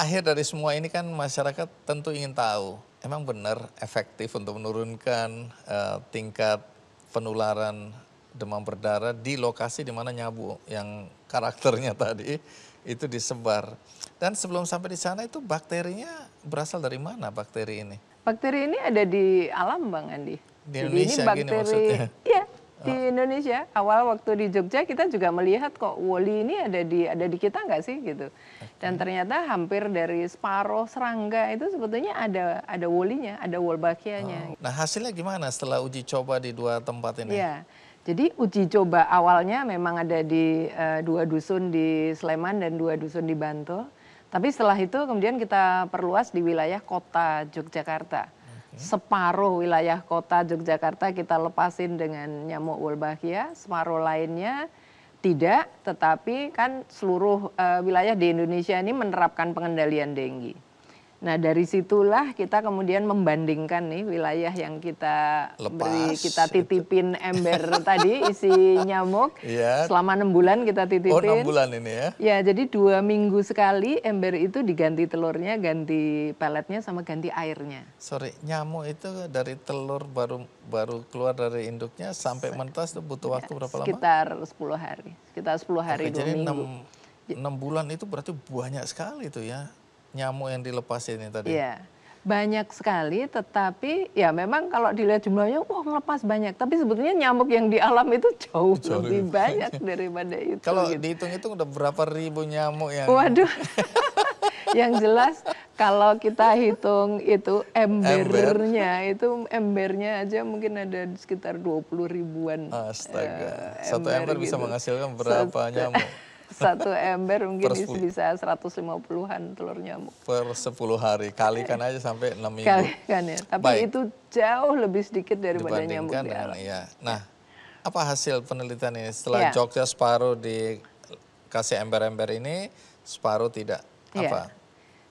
akhir dari semua ini kan masyarakat tentu ingin tahu, emang benar efektif untuk menurunkan uh, tingkat penularan demam berdarah di lokasi di mana nyabu yang karakternya tadi itu disebar. Dan sebelum sampai di sana itu bakterinya berasal dari mana bakteri ini? Bakteri ini ada di alam Bang Andi. Di Indonesia Jadi ini bakteri, gini maksudnya? Iya, di Indonesia awal waktu di Jogja kita juga melihat kok woli ini ada di ada di kita nggak sih gitu dan ternyata hampir dari separuh serangga itu sebetulnya ada ada wolinya ada wolbachianya. Oh. Nah hasilnya gimana setelah uji coba di dua tempat ini? Ya. Jadi uji coba awalnya memang ada di uh, dua dusun di Sleman dan dua dusun di Bantul. Tapi setelah itu kemudian kita perluas di wilayah kota Yogyakarta separuh wilayah kota Yogyakarta kita lepasin dengan nyamuk Wolbachia, separuh lainnya tidak, tetapi kan seluruh eh, wilayah di Indonesia ini menerapkan pengendalian denggi. Nah dari situlah kita kemudian membandingkan nih wilayah yang kita Lepas, beri kita gitu. titipin itu. ember tadi isi nyamuk ya. selama enam bulan kita titipin. Oh enam bulan ini ya? Ya jadi dua minggu sekali ember itu diganti telurnya, ganti peletnya sama ganti airnya. Sorry nyamuk itu dari telur baru baru keluar dari induknya sampai mentas itu butuh ya, waktu berapa lama? Sekitar 10 hari, sekitar 10 hari Oke, jadi minggu. 6, 6 ya. bulan itu berarti banyak sekali itu ya nyamuk yang dilepas ini tadi? Iya. Banyak sekali, tetapi ya memang kalau dilihat jumlahnya, wah melepas banyak. Tapi sebetulnya nyamuk yang di alam itu jauh, jauh lebih banyak daripada itu. Kalau gitu. dihitung itu udah berapa ribu nyamuk yang... Waduh, yang jelas kalau kita hitung itu embernya ember. itu embernya aja mungkin ada sekitar 20 ribuan. Astaga. ember ya, Satu ember gitu. bisa menghasilkan berapa nyamuk? satu ember mungkin bisa 150-an telur nyamuk. Per 10 hari, kalikan aja sampai 6 minggu. Kalikan ya, tapi Baik. itu jauh lebih sedikit daripada nyamuk di alam. Ya. Iya. Nah, apa hasil penelitian ini? Setelah ya. Jogja separuh dikasih ember-ember ini, separuh tidak. Iya. Apa? Ya.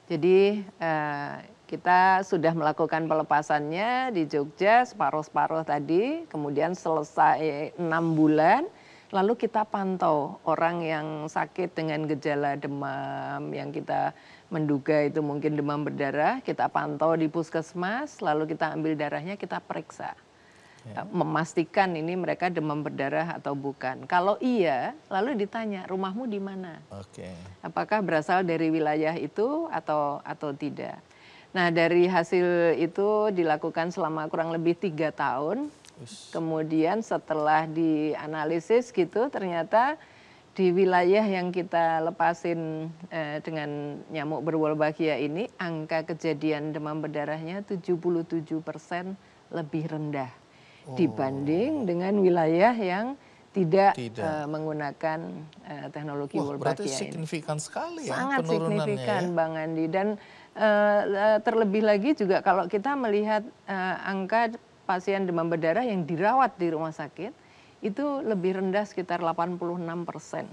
Jadi uh, kita sudah melakukan pelepasannya di Jogja separuh-separuh tadi, kemudian selesai enam bulan, lalu kita pantau orang yang sakit dengan gejala demam yang kita menduga itu mungkin demam berdarah, kita pantau di puskesmas, lalu kita ambil darahnya, kita periksa. Ya. Eh, memastikan ini mereka demam berdarah atau bukan. Kalau iya, lalu ditanya rumahmu di mana? Apakah berasal dari wilayah itu atau atau tidak? Nah dari hasil itu dilakukan selama kurang lebih tiga tahun Kemudian setelah dianalisis gitu ternyata di wilayah yang kita lepasin eh, dengan nyamuk berwolbachia ini angka kejadian demam berdarahnya 77% lebih rendah oh. dibanding dengan wilayah yang tidak, tidak. Uh, menggunakan uh, teknologi Wah, Wolbachia berarti signifikan sekali ya Sangat ya. signifikan ya. Bang Andi dan eh, terlebih lagi juga kalau kita melihat angka pasien demam berdarah yang dirawat di rumah sakit itu lebih rendah sekitar 86 persen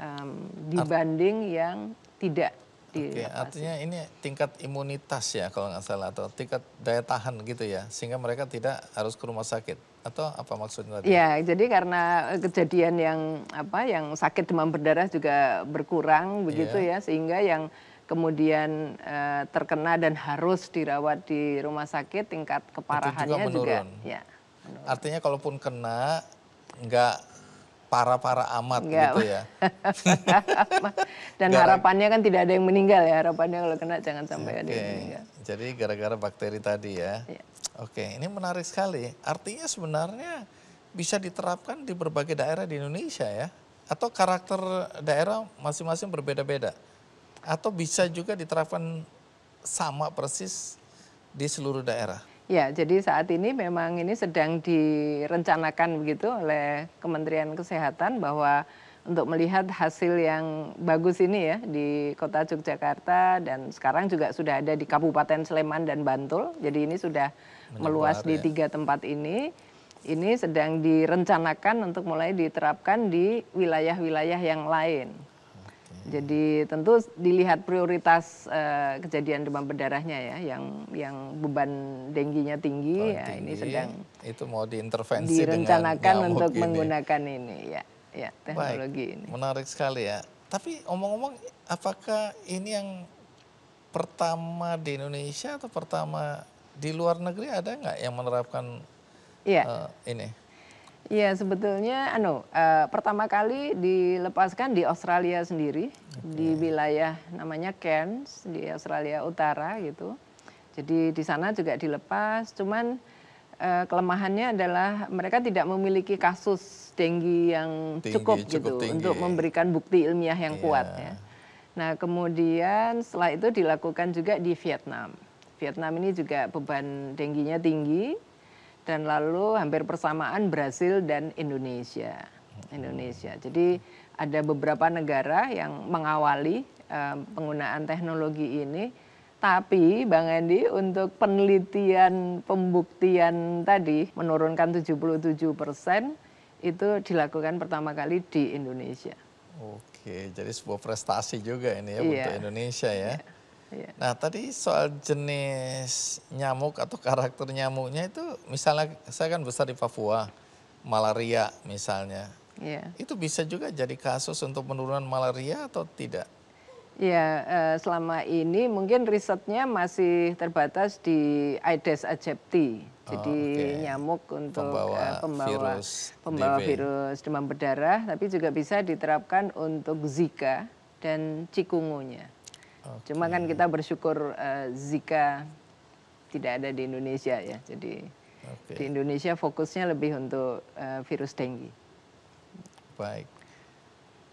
um, dibanding Art yang tidak di Oke, artinya ini tingkat imunitas ya kalau nggak salah atau tingkat daya tahan gitu ya sehingga mereka tidak harus ke rumah sakit atau apa maksudnya tadi? Ya, jadi karena eh, kejadian yang apa yang sakit demam berdarah juga berkurang begitu yeah. ya sehingga yang kemudian uh, terkena dan harus dirawat di rumah sakit tingkat keparahannya juga, menurun. juga ya menurun. artinya kalaupun kena enggak para-para amat Enggak. gitu ya. Dan harapannya kan tidak ada yang meninggal ya. Harapannya kalau kena jangan sampai okay. ada yang meninggal. Jadi gara-gara bakteri tadi ya. ya. Oke, okay. ini menarik sekali. Artinya sebenarnya bisa diterapkan di berbagai daerah di Indonesia ya. Atau karakter daerah masing-masing berbeda-beda. Atau bisa juga diterapkan sama persis di seluruh daerah? Ya, jadi saat ini memang ini sedang direncanakan begitu oleh Kementerian Kesehatan bahwa untuk melihat hasil yang bagus ini ya di kota Yogyakarta dan sekarang juga sudah ada di Kabupaten Sleman dan Bantul. Jadi ini sudah Menyebar, meluas di ya. tiga tempat ini. Ini sedang direncanakan untuk mulai diterapkan di wilayah-wilayah yang lain. Jadi tentu dilihat prioritas uh, kejadian demam berdarahnya ya, yang yang beban dengginya tinggi, oh, ya tinggi, ini sedang itu mau diintervensi direncanakan untuk ini. Ya. menggunakan ini ya, ya teknologi Baik, ini. Menarik sekali ya. Tapi omong-omong, apakah ini yang pertama di Indonesia atau pertama di luar negeri ada nggak yang menerapkan ya. uh, ini? Iya sebetulnya, anu, uh, pertama kali dilepaskan di Australia sendiri okay. di wilayah namanya Cairns di Australia Utara gitu. Jadi di sana juga dilepas, cuman uh, kelemahannya adalah mereka tidak memiliki kasus denggi yang tinggi, cukup, cukup gitu tinggi. untuk memberikan bukti ilmiah yang yeah. kuat ya. Nah kemudian setelah itu dilakukan juga di Vietnam. Vietnam ini juga beban dengginya tinggi dan lalu hampir persamaan Brasil dan Indonesia. Indonesia. Jadi ada beberapa negara yang mengawali uh, penggunaan teknologi ini. Tapi Bang Andi untuk penelitian pembuktian tadi menurunkan 77 persen itu dilakukan pertama kali di Indonesia. Oke, jadi sebuah prestasi juga ini ya iya. untuk Indonesia ya. Iya. Iya. Nah tadi soal jenis nyamuk atau karakter nyamuknya itu misalnya saya kan besar di Papua, malaria misalnya. Yeah. Itu bisa juga jadi kasus untuk penurunan malaria atau tidak? Ya, selama ini mungkin risetnya masih terbatas di Aedes aegypti. Jadi oh, okay. nyamuk untuk eh, pembawa, pembawa virus, pembawa virus demam berdarah, tapi juga bisa diterapkan untuk Zika dan cikungunya. Okay. Cuma kan kita bersyukur uh, Zika tidak ada di Indonesia ya. Jadi okay. di Indonesia fokusnya lebih untuk uh, virus dengue. Baik.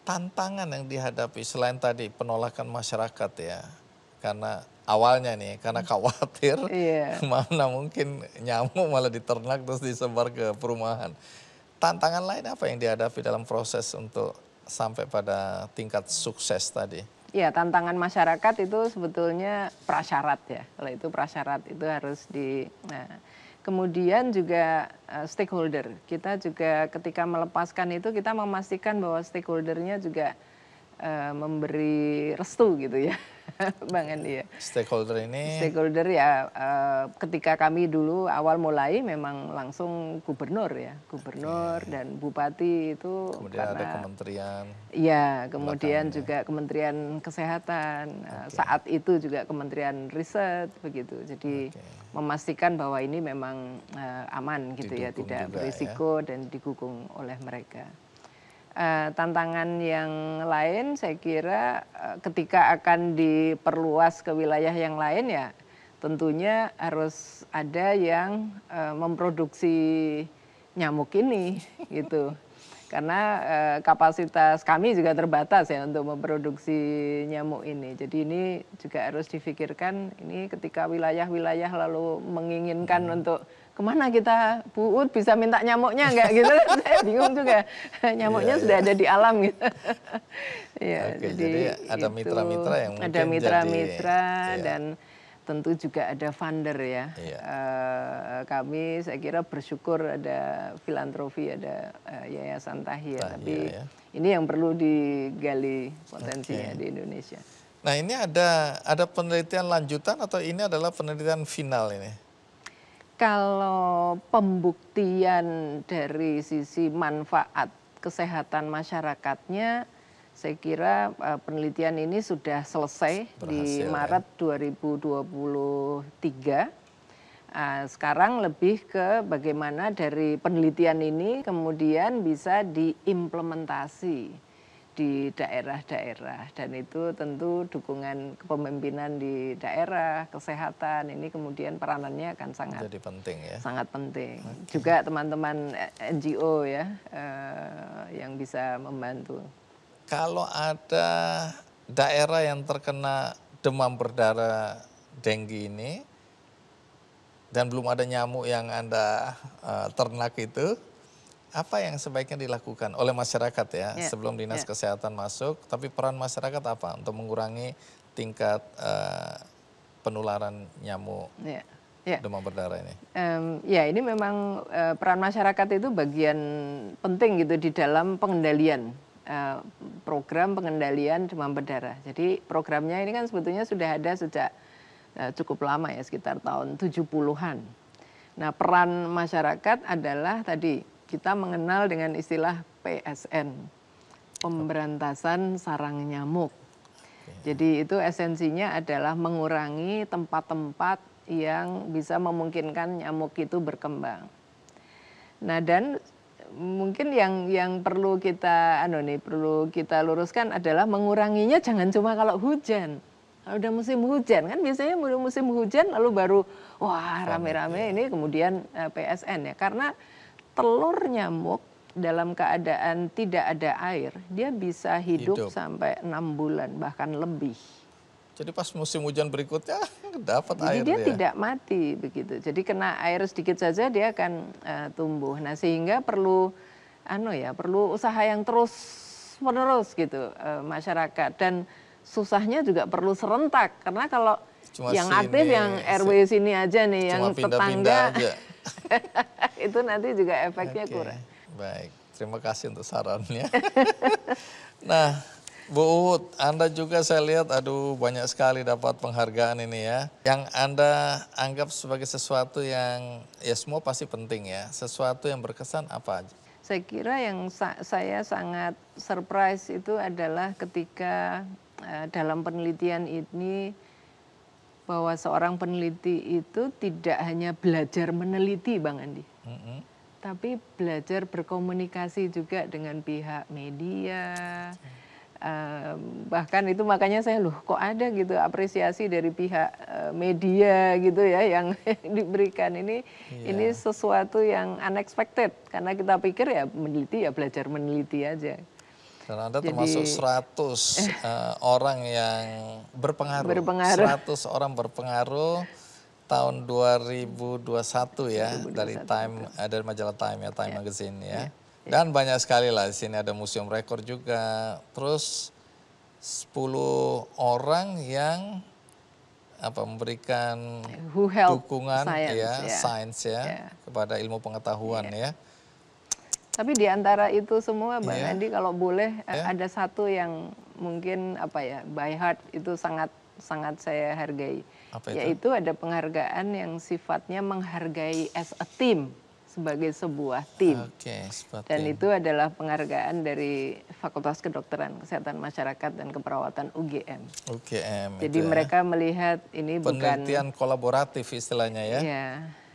Tantangan yang dihadapi selain tadi penolakan masyarakat ya. Karena awalnya nih karena hmm. khawatir yeah. mana mungkin nyamuk malah diternak terus disebar ke perumahan. Tantangan lain apa yang dihadapi dalam proses untuk sampai pada tingkat sukses tadi? Ya, tantangan masyarakat itu sebetulnya prasyarat ya. Kalau itu prasyarat itu harus di nah, kemudian juga uh, stakeholder. Kita juga ketika melepaskan itu kita memastikan bahwa stakeholdernya juga uh, memberi restu gitu ya. Bang Andi ya. Stakeholder ini? Stakeholder ya uh, ketika kami dulu awal mulai memang langsung gubernur ya. Gubernur okay. dan bupati itu kemudian karena, ada kementerian. ya kemudian juga kementerian kesehatan. Eh, okay. Saat itu juga kementerian riset begitu. Jadi okay. memastikan bahwa ini memang uh, aman gitu didukung ya. Tidak ya. berisiko ya. dan digugung oleh mereka. Eh, tantangan yang lain saya kira eh, ketika akan diperluas ke wilayah yang lain ya tentunya harus ada yang eh, memproduksi nyamuk ini gitu. Karena kapasitas kami juga terbatas ya untuk memproduksi nyamuk ini. Jadi ini juga harus difikirkan ini ketika wilayah-wilayah lalu menginginkan hmm. untuk kemana kita Bu Ud bisa minta nyamuknya nggak gitu saya bingung juga nyamuknya yeah, sudah iya. ada di alam gitu ya okay, jadi, jadi ada gitu. mitra-mitra yang ada mitra-mitra jadi, iya. dan yeah. tentu juga ada funder ya yeah. Iya. uh, kami saya kira bersyukur ada filantropi, ada uh, yayasan Tahir tapi ya. ini yang perlu digali potensinya okay. di Indonesia nah ini ada ada penelitian lanjutan atau ini adalah penelitian final ini kalau pembuktian dari sisi manfaat kesehatan masyarakatnya saya kira eh, penelitian ini sudah selesai Berhasil, di ya. Maret ya. 2023. Eh, sekarang lebih ke bagaimana dari penelitian ini kemudian bisa diimplementasi di daerah-daerah dan itu tentu dukungan kepemimpinan di daerah kesehatan ini kemudian peranannya akan sangat Jadi penting ya sangat penting okay. juga teman-teman NGO ya uh, yang bisa membantu kalau ada daerah yang terkena demam berdarah denggi ini dan belum ada nyamuk yang anda uh, ternak itu apa yang sebaiknya dilakukan oleh masyarakat ya ya. sebelum dinas ya. kesehatan masuk tapi peran masyarakat apa untuk mengurangi tingkat uh, penularan nyamuk ya. Ya. demam berdarah ini um, ya ini memang uh, peran masyarakat itu bagian penting gitu di dalam pengendalian uh, program pengendalian demam berdarah jadi programnya ini kan sebetulnya sudah ada sejak cukup lama ya sekitar tahun 70-an nah peran masyarakat adalah tadi kita mengenal dengan istilah PSN, pemberantasan sarang nyamuk. Jadi itu esensinya adalah mengurangi tempat-tempat yang bisa memungkinkan nyamuk itu berkembang. Nah dan mungkin yang yang perlu kita anu nih perlu kita luruskan adalah menguranginya jangan cuma kalau hujan. Kalau udah musim hujan kan biasanya musim hujan lalu baru wah rame-rame iya. ini kemudian eh, PSN ya karena telur nyamuk dalam keadaan tidak ada air, dia bisa hidup, hidup. sampai enam bulan bahkan lebih. Jadi pas musim hujan berikutnya dapat Jadi air. Jadi dia, tidak mati begitu. Jadi kena air sedikit saja dia akan uh, tumbuh. Nah sehingga perlu, ano ya, perlu usaha yang terus menerus gitu uh, masyarakat dan susahnya juga perlu serentak karena kalau Cuma yang sini, aktif yang RW sini aja nih, yang pindah -pindah tetangga. Aja itu nanti juga efeknya okay. kurang. Baik, terima kasih untuk sarannya. nah, Bu Uhud, Anda juga saya lihat aduh banyak sekali dapat penghargaan ini ya. Yang Anda anggap sebagai sesuatu yang ya semua pasti penting ya. Sesuatu yang berkesan apa aja? Saya kira yang sa saya sangat surprise itu adalah ketika uh, dalam penelitian ini bahwa seorang peneliti itu tidak hanya belajar meneliti, Bang Andi. Mm -hmm. Tapi belajar berkomunikasi juga dengan pihak media, Uh, bahkan itu makanya saya loh kok ada gitu apresiasi dari pihak uh, media gitu ya yang diberikan ini yeah. ini sesuatu yang unexpected karena kita pikir ya meneliti ya belajar meneliti aja dan Anda Jadi, termasuk 100 uh, eh, orang yang berpengaruh. berpengaruh. 100 orang berpengaruh tahun 2021 ya 2021. dari Time uh, dari majalah Time ya Time yeah. Magazine ya. Yeah. Dan banyak sekali lah di sini ada museum rekor juga. Terus 10 orang yang apa memberikan dukungan science, ya yeah. science ya, ya kepada ilmu pengetahuan yeah. ya. ya. Tapi di antara itu semua Bang iya. yeah. Andi kalau boleh yeah. Iya. ada satu yang mungkin apa ya by heart itu sangat sangat saya hargai. Apa itu? Yaitu ada penghargaan yang sifatnya menghargai as a team sebagai sebuah tim. Okay, dan tim. itu adalah penghargaan dari Fakultas Kedokteran Kesehatan Masyarakat dan Keperawatan UGM. UGM. Jadi itu ya. mereka ya. melihat ini penelitian bukan kolaboratif istilahnya ya. Iya.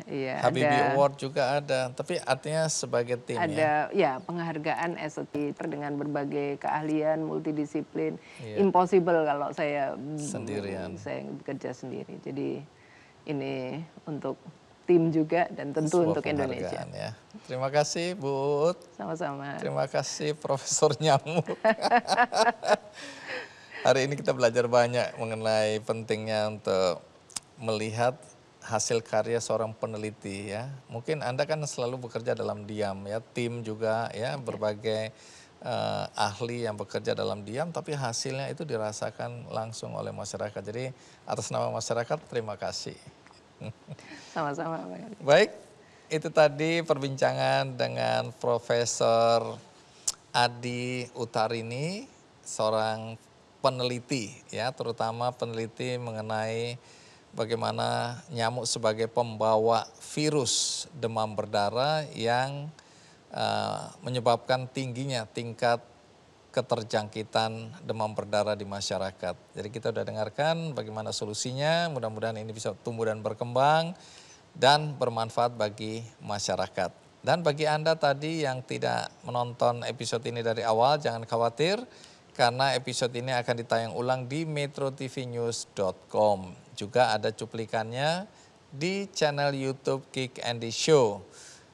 Iya, Habibie ada, Award juga ada, tapi artinya sebagai tim ya? ada, ya? ya penghargaan SOT terdengan dengan berbagai keahlian, multidisiplin. Iya. Impossible kalau saya sendirian. Saya bekerja sendiri. Jadi ini untuk tim juga dan tentu Sebuah untuk Indonesia. Ya. Terima kasih Bu Sama-sama. Terima kasih Profesor Nyamuk. Hari ini kita belajar banyak mengenai pentingnya untuk melihat hasil karya seorang peneliti ya. Mungkin Anda kan selalu bekerja dalam diam ya, tim juga ya, berbagai uh, ahli yang bekerja dalam diam tapi hasilnya itu dirasakan langsung oleh masyarakat. Jadi atas nama masyarakat terima kasih. Sama-sama. Baik, itu tadi perbincangan dengan Profesor Adi Utarini, seorang peneliti ya, terutama peneliti mengenai bagaimana nyamuk sebagai pembawa virus demam berdarah yang uh, menyebabkan tingginya tingkat keterjangkitan demam berdarah di masyarakat. Jadi kita sudah dengarkan bagaimana solusinya, mudah-mudahan ini bisa tumbuh dan berkembang dan bermanfaat bagi masyarakat. Dan bagi Anda tadi yang tidak menonton episode ini dari awal, jangan khawatir karena episode ini akan ditayang ulang di metrotvnews.com. Juga ada cuplikannya di channel YouTube Kick Andy Show.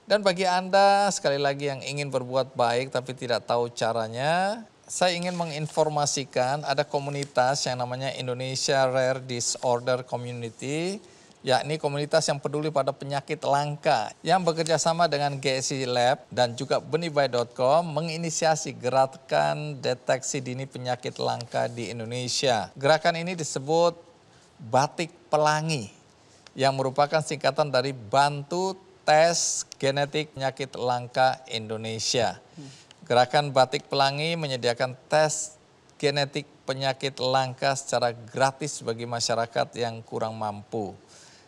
Dan bagi Anda sekali lagi yang ingin berbuat baik tapi tidak tahu caranya, saya ingin menginformasikan ada komunitas yang namanya Indonesia Rare Disorder Community, yakni komunitas yang peduli pada penyakit langka yang bekerjasama dengan GSI Lab dan juga benibay.com menginisiasi gerakan deteksi dini penyakit langka di Indonesia. Gerakan ini disebut Batik Pelangi yang merupakan singkatan dari Bantu tes genetik penyakit langka Indonesia. Gerakan Batik Pelangi menyediakan tes genetik penyakit langka secara gratis bagi masyarakat yang kurang mampu.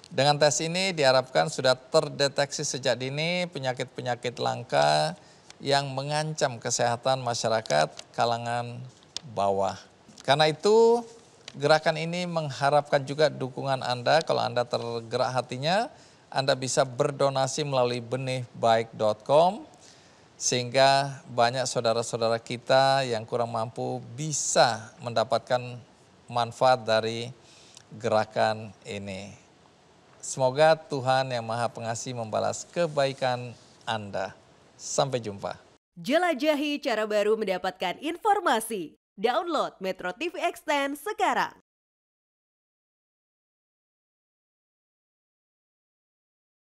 Dengan tes ini diharapkan sudah terdeteksi sejak dini penyakit-penyakit langka yang mengancam kesehatan masyarakat kalangan bawah. Karena itu gerakan ini mengharapkan juga dukungan Anda kalau Anda tergerak hatinya anda bisa berdonasi melalui benihbaik.com sehingga banyak saudara-saudara kita yang kurang mampu bisa mendapatkan manfaat dari gerakan ini. Semoga Tuhan yang Maha Pengasih membalas kebaikan Anda. Sampai jumpa. Jelajahi cara baru mendapatkan informasi. Download Metro TV Extend sekarang.